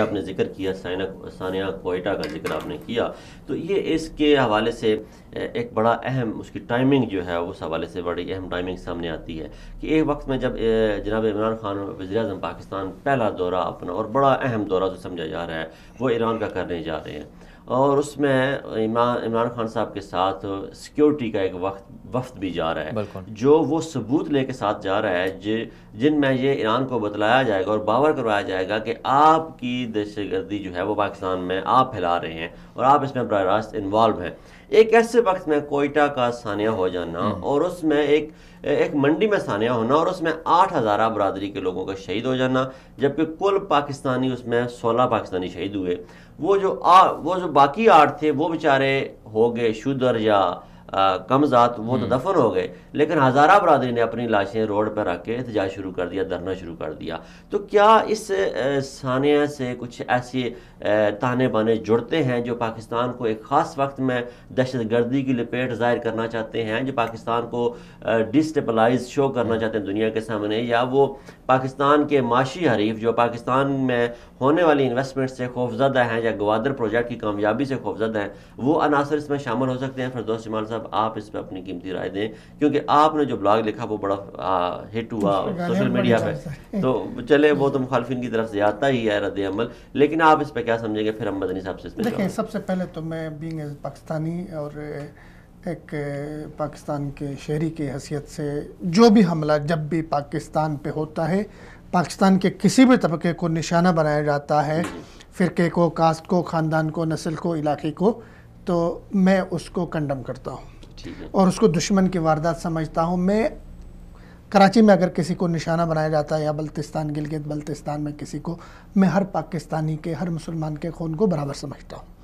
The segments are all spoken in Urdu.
آپ نے ذکر کیا سانیہ کوئٹہ کا ذکر آپ نے کیا تو یہ اس کے حوالے سے ایک بڑا اہم اس کی ٹائمنگ جو ہے اس حوالے سے بڑی اہم ٹائمنگ سامنے آتی ہے کہ ایک وقت میں جب جناب عمران خان وزیر اعظم پاکستان پہلا دورہ اپنا اور بڑا اہم دورہ جو سمجھا جا رہا ہے وہ ایران کا کرنے جا رہے ہیں اور اس میں عمران خان صاحب کے ساتھ سیکیورٹی کا ایک وقت وفد بھی جا رہا ہے بالکل جو وہ ثبوت لے کے ساتھ جا رہا ہے جن میں یہ ایران کو بتلایا جائے گا اور باور کروایا جائے گا کہ آپ کی دہشت گردی جو ہے وہ پاکستان میں آپ پھیلا رہے ہیں اور آپ اس میں براہ راست انوالو ہیں ایک ایسے وقت میں کوئٹہ کا ثانیہ ہو جانا اور اس میں ایک ایک منڈی میں ثانیہ ہونا اور اس میں آٹھ ہزارہ برادری کے لوگوں کا شہید ہو جانا جبکہ کل پاکستانی اس میں سولہ پاکستانی شہید ہوئے وہ جو آ وہ جو باقی آٹھ تھے وہ بیچارے ہو گئے شدر یا کم ذات وہ تو دفن ہو گئے لیکن ہزارہ برادری نے اپنی لاشیں روڈ پر رکھ کے احتجاج شروع کر دیا دھرنا شروع کر دیا تو کیا اس ثانیہ سے کچھ ایسی تانے بانے جڑتے ہیں جو پاکستان کو ایک خاص وقت میں دہشت گردی کی لپیٹ ظاہر کرنا چاہتے ہیں جو پاکستان کو ڈسٹیبلائز شو کرنا چاہتے ہیں دنیا کے سامنے یا وہ پاکستان کے معاشی حریف جو پاکستان میں ہونے والی انویسٹمنٹ سے خوفزدہ ہیں یا گوادر پروجیکٹ کی کامیابی سے خوفزدہ ہیں وہ عناصر اس میں شامل ہو سکتے ہیں فردوس جمال صاحب صاحب مطلب آپ اس پہ اپنی قیمتی رائے دیں کیونکہ آپ نے جو بلاگ لکھا وہ بڑا ہٹ ہوا سوشل میڈیا پہ تو چلے وہ تو مخالفین کی طرف زیادہ ہی ہے رد عمل لیکن آپ اس پہ کیا سمجھیں گے پھر ہم مدنی صاحب سے دیکھیں سب سے پہلے تو میں بینگ ایز پاکستانی اور ایک پاکستان کے شہری کی حیثیت سے جو بھی حملہ جب بھی پاکستان پہ ہوتا ہے پاکستان کے کسی بھی طبقے کو نشانہ بنایا جاتا ہے جی۔ فرقے کو کاسٹ کو خاندان کو نسل کو علاقے کو تو میں اس کو کنڈم کرتا ہوں اور اس کو دشمن کی واردات سمجھتا ہوں میں کراچی میں اگر کسی کو نشانہ بنایا جاتا ہے یا بلتستان گلگت بلتستان میں کسی کو میں ہر پاکستانی کے ہر مسلمان کے خون کو برابر سمجھتا ہوں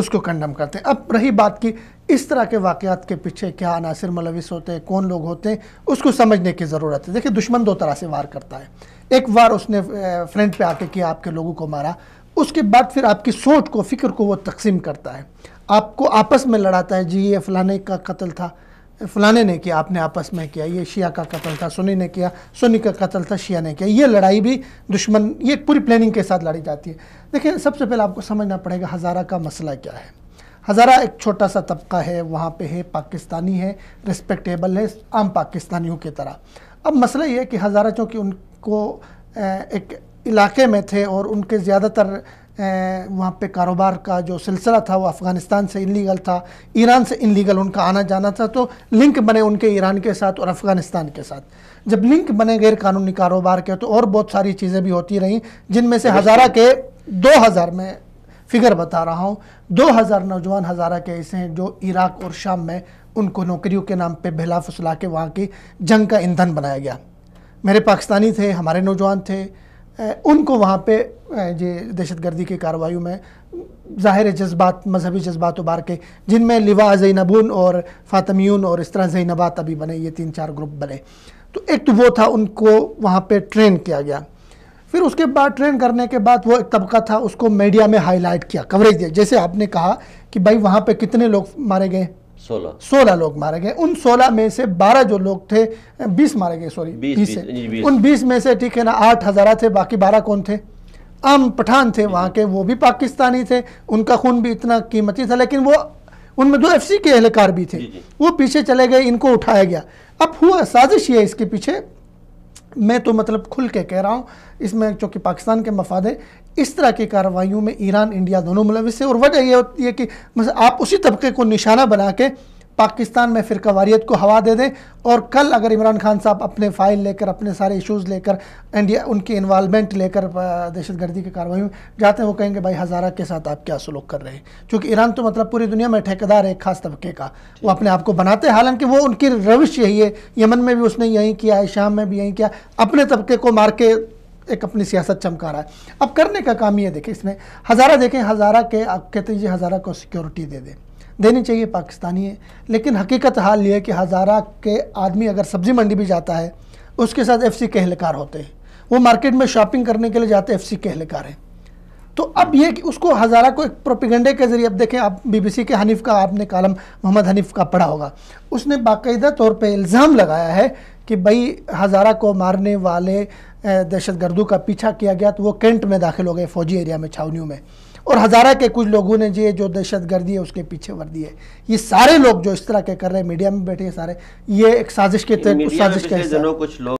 اس کو کنڈم کرتے ہیں اب رہی بات کی اس طرح کے واقعات کے پیچھے کیا عناصر ملوث ہوتے ہیں کون لوگ ہوتے ہیں اس کو سمجھنے کی ضرورت ہے دیکھیں دشمن دو طرح سے وار کرتا ہے ایک وار اس نے فرینڈ پہ آ کے کیا آپ کے لوگوں کو مارا اس کے بعد پھر آپ کی سوچ کو فکر کو وہ تقسیم کرتا ہے آپ کو آپس میں لڑاتا ہے جی یہ فلانے کا قتل تھا فلانے نے کیا آپ نے آپس میں کیا یہ شیعہ کا قتل تھا سنی نے کیا سنی کا قتل تھا شیعہ نے کیا یہ لڑائی بھی دشمن یہ پوری پلاننگ کے ساتھ لڑی جاتی ہے دیکھیں سب سے پہلے آپ کو سمجھنا پڑے گا ہزارہ کا مسئلہ کیا ہے ہزارہ ایک چھوٹا سا طبقہ ہے وہاں پہ ہے پاکستانی ہے رسپیکٹیبل ہے عام پاکستانیوں کی طرح اب مسئلہ یہ ہے کہ ہزارہ چونکہ ان کو ایک علاقے میں تھے اور ان کے زیادہ تر وہاں پہ کاروبار کا جو سلسلہ تھا وہ افغانستان سے انلیگل تھا ایران سے انلیگل ان کا آنا جانا تھا تو لنک بنے ان کے ایران کے ساتھ اور افغانستان کے ساتھ جب لنک بنے غیر قانونی کاروبار کے تو اور بہت ساری چیزیں بھی ہوتی رہیں جن میں سے جی، ہزارہ کے دو ہزار میں فگر بتا رہا ہوں دو ہزار نوجوان ہزارہ کے ایسے ہیں جو عراق اور شام میں ان کو نوکریوں کے نام پہ بہلا فسلا کے وہاں کی جنگ کا ایندھن بنایا گیا میرے پاکستانی تھے ہمارے نوجوان تھے ان کو وہاں پہ یہ دہشت گردی کی کاروائیوں میں ظاہر جذبات مذہبی جذبات و کے جن میں لوا زینبون اور فاطمیون اور اس طرح زینبات ابھی بنے یہ تین چار گروپ بنے تو ایک تو وہ تھا ان کو وہاں پہ ٹرین کیا گیا پھر اس کے بعد ٹرین کرنے کے بعد وہ ایک طبقہ تھا اس کو میڈیا میں ہائی لائٹ کیا کوریج دیا جیسے آپ نے کہا کہ بھائی وہاں پہ کتنے لوگ مارے گئے سولہ لوگ مارے گئے ان سولہ میں سے بارہ جو لوگ تھے بیس مارے گئے سوری بیس سے یعنی ان بیس میں سے ٹھیک ہے نا آٹھ ہزارہ تھے باقی بارہ کون تھے عام پتھان تھے جی، جی۔ وہاں کے وہ بھی پاکستانی تھے ان کا خون بھی اتنا قیمتی تھا لیکن وہ ان میں دو ایف سی کے اہلکار بھی تھے جی، وہ پیچھے چلے گئے ان کو اٹھایا گیا اب ہوا سازش یہ اس کے پیچھے میں تو مطلب کھل کے کہہ رہا ہوں اس میں چونکہ پاکستان کے مفاد ہے اس طرح کی کارروائیوں میں ایران انڈیا دونوں ملوث ہیں اور وجہ یہ ہوتی ہے کہ مطلب آپ اسی طبقے کو نشانہ بنا کے پاکستان میں فرقہ واریت کو ہوا دے دیں اور کل اگر عمران خان صاحب اپنے فائل لے کر اپنے سارے ایشوز لے کر انڈیا ان کی انوالومنٹ لے کر دہشت گردی کی کاروائی میں جاتے ہیں وہ کہیں گے بھائی ہزارہ کے ساتھ آپ کیا سلوک کر رہے ہیں چونکہ ایران تو مطلب پوری دنیا میں ٹھیکیدار ہے ایک خاص طبقے کا وہ جی۔ اپنے آپ کو بناتے ہیں حالانکہ وہ ان کی روش یہی ہے یمن میں بھی اس نے یہی کیا ہے شام میں بھی یہی کیا اپنے طبقے کو مار کے ایک اپنی سیاست چمکا رہا ہے اب کرنے کا کام یہ دیکھیں اس میں ہزارہ دیکھیں ہزارہ کے آپ کہتے جی ہزارہ کو سیکیورٹی دے دیں دینی چاہیے پاکستانی ہے لیکن حقیقت حال یہ ہے کہ ہزارہ کے آدمی اگر سبزی منڈی بھی جاتا ہے اس کے ساتھ ایف سی اہلکار ہوتے ہیں وہ مارکیٹ میں شاپنگ کرنے کے لیے جاتے ایف سی اہلکار ہیں تو اب یہ کہ اس کو ہزارہ کو ایک پروپیگنڈے کے ذریعے اب دیکھیں آپ بی بی سی کے حنیف کا آپ نے کالم محمد حنیف کا پڑھا ہوگا اس نے باقاعدہ طور پہ الزام لگایا ہے کہ بھائی ہزارہ کو مارنے والے دہشت گردوں کا پیچھا کیا گیا تو وہ کینٹ میں داخل ہو گئے فوجی ایریا میں چھاؤنیوں میں اور ہزارہ کے کچھ لوگوں نے یہ جو دہشت گردی ہے اس کے پیچھے وردی ہے یہ سارے لوگ جو اس طرح کے کر رہے ہیں میڈیا میں بیٹھے ہیں سارے یہ ایک سازش کے